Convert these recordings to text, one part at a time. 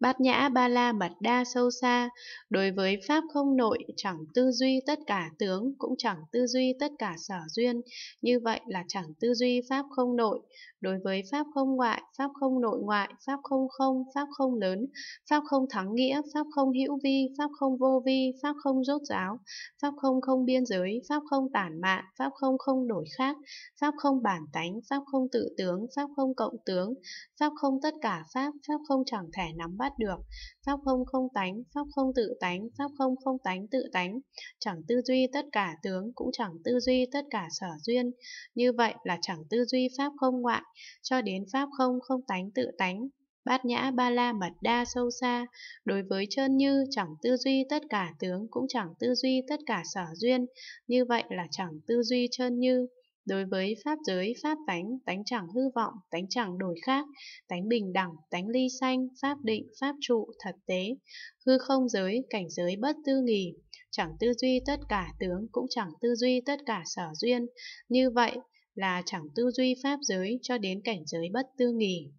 Bát nhã ba la mật đa sâu xa, đối với Pháp không nội, chẳng tư duy tất cả tướng, cũng chẳng tư duy tất cả sở duyên, như vậy là chẳng tư duy Pháp không nội. Đối với Pháp không ngoại, Pháp không nội ngoại, Pháp không không, Pháp không lớn, Pháp không thắng nghĩa, Pháp không hữu vi, Pháp không vô vi, Pháp không rốt ráo Pháp không không biên giới, Pháp không tản mạn, Pháp không không đổi khác, Pháp không bản tánh, Pháp không tự tướng, Pháp không cộng tướng, Pháp không tất cả Pháp, Pháp không chẳng thể nắm bắt bắt được. Pháp không không tánh, pháp không tự tánh, pháp không không tánh tự tánh. Chẳng tư duy tất cả tướng, cũng chẳng tư duy tất cả sở duyên. Như vậy là chẳng tư duy pháp không ngoại, cho đến pháp không không tánh tự tánh, bát nhã ba la mật đa sâu xa đối với chân như chẳng tư duy tất cả tướng cũng chẳng tư duy tất cả sở duyên như vậy là chẳng tư duy chân như Đối với pháp giới, pháp tánh, tánh chẳng hư vọng, tánh chẳng đổi khác, tánh bình đẳng, tánh ly sanh, pháp định, pháp trụ, thật tế, hư không giới, cảnh giới bất tư nghì, chẳng tư duy tất cả tướng cũng chẳng tư duy tất cả sở duyên, như vậy là chẳng tư duy pháp giới cho đến cảnh giới bất tư nghì.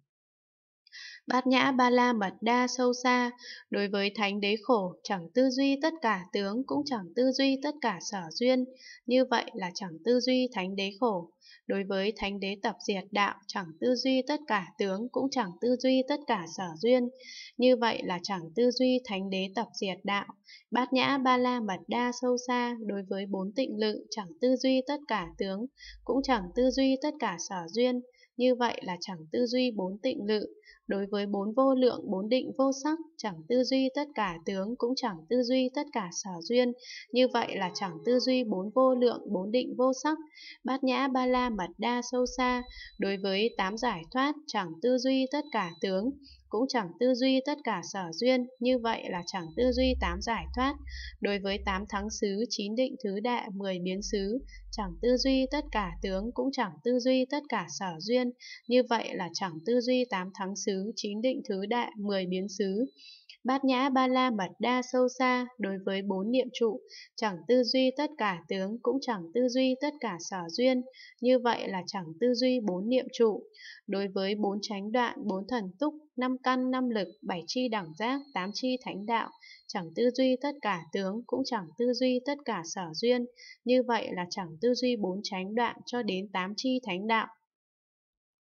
Bát nhã ba la mật đa sâu xa, đối với thánh đế khổ, chẳng tư duy tất cả tướng cũng chẳng tư duy tất cả sở duyên, như vậy là chẳng tư duy thánh đế khổ. Đối với thánh đế tập diệt đạo, chẳng tư duy tất cả tướng cũng chẳng tư duy tất cả sở duyên, như vậy là chẳng tư duy thánh đế tập diệt đạo. Bát nhã ba la mật đa sâu xa, đối với bốn tịnh lự, chẳng tư duy tất cả tướng, cũng chẳng tư duy tất cả sở duyên, như vậy là chẳng tư duy bốn tịnh lự. Đối với bốn vô lượng, bốn định vô sắc, chẳng tư duy tất cả tướng, cũng chẳng tư duy tất cả xả duyên. Như vậy là chẳng tư duy bốn vô lượng, bốn định vô sắc, bát nhã ba la mật đa sâu xa. Đối với tám giải thoát, chẳng tư duy tất cả tướng, cũng chẳng tư duy tất cả sở duyên, như vậy là chẳng tư duy tám giải thoát. Đối với tám thắng xứ, chín định thứ đệ, mười biến xứ, chẳng tư duy tất cả tướng, cũng chẳng tư duy tất cả sở duyên, như vậy là chẳng tư duy tám thắng xứ xứ, chính định thứ đại, mười biến xứ. Bát nhã ba la mật đa sâu xa đối với bốn niệm trụ, chẳng tư duy tất cả tướng cũng chẳng tư duy tất cả sở duyên, như vậy là chẳng tư duy bốn niệm trụ. Đối với bốn chánh đoạn, bốn thần túc, năm căn, năm lực, bảy chi đẳng giác, tám chi thánh đạo, chẳng tư duy tất cả tướng cũng chẳng tư duy tất cả sở duyên, như vậy là chẳng tư duy bốn chánh đoạn cho đến tám chi thánh đạo.